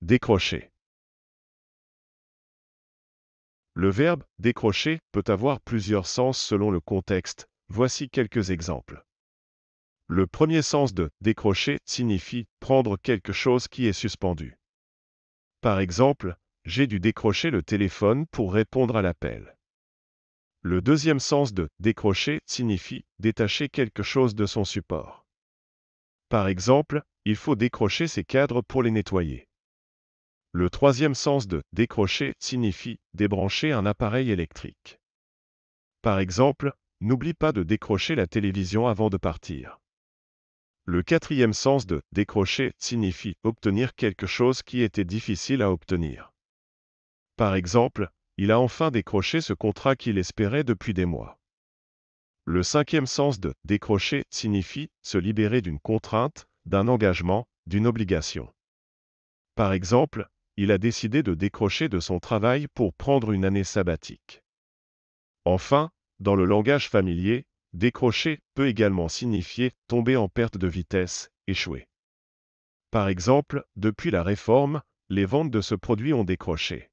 Décrocher. Le verbe décrocher peut avoir plusieurs sens selon le contexte. Voici quelques exemples. Le premier sens de décrocher signifie prendre quelque chose qui est suspendu. Par exemple, j'ai dû décrocher le téléphone pour répondre à l'appel. Le deuxième sens de décrocher signifie détacher quelque chose de son support. Par exemple, il faut décrocher ses cadres pour les nettoyer. Le troisième sens de décrocher signifie débrancher un appareil électrique. Par exemple, n'oublie pas de décrocher la télévision avant de partir. Le quatrième sens de décrocher signifie obtenir quelque chose qui était difficile à obtenir. Par exemple, il a enfin décroché ce contrat qu'il espérait depuis des mois. Le cinquième sens de décrocher signifie se libérer d'une contrainte, d'un engagement, d'une obligation. Par exemple, il a décidé de décrocher de son travail pour prendre une année sabbatique. Enfin, dans le langage familier, décrocher peut également signifier tomber en perte de vitesse, échouer. Par exemple, depuis la réforme, les ventes de ce produit ont décroché.